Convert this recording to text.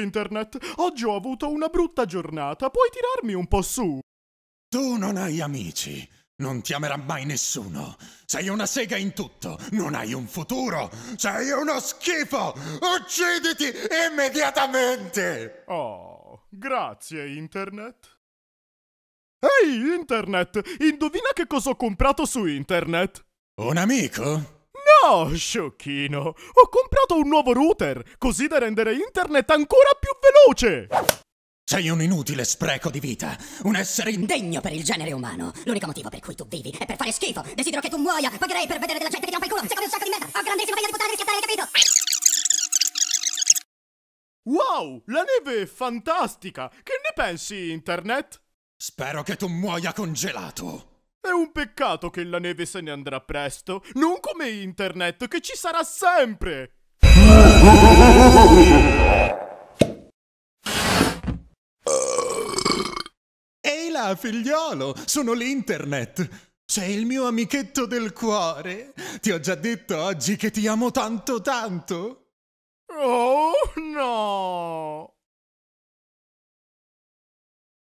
Internet, oggi ho avuto una brutta giornata, puoi tirarmi un po' su? Tu non hai amici, non ti amerà mai nessuno. Sei una sega in tutto, non hai un futuro, sei uno schifo! Ucciditi immediatamente! Oh, grazie Internet. Ehi, hey, Internet! Indovina che cosa ho comprato su Internet? Un amico? Oh, sciocchino! Ho comprato un nuovo router, così da rendere internet ancora più veloce! Sei un inutile spreco di vita, un essere indegno per il genere umano. L'unico motivo per cui tu vivi è per fare schifo. Desidero che tu muoia, pagherei per vedere della gente che ti rompe il culo, secondo un sacco di merda. Ho grandissima voglia di buttare e riscattare, hai capito? Wow, la neve è fantastica! Che ne pensi, internet? Spero che tu muoia congelato. È un peccato che la neve se ne andrà presto, non come internet che ci sarà sempre! Ehi là, figliolo, sono l'internet! Sei il mio amichetto del cuore! Ti ho già detto oggi che ti amo tanto tanto! Oh!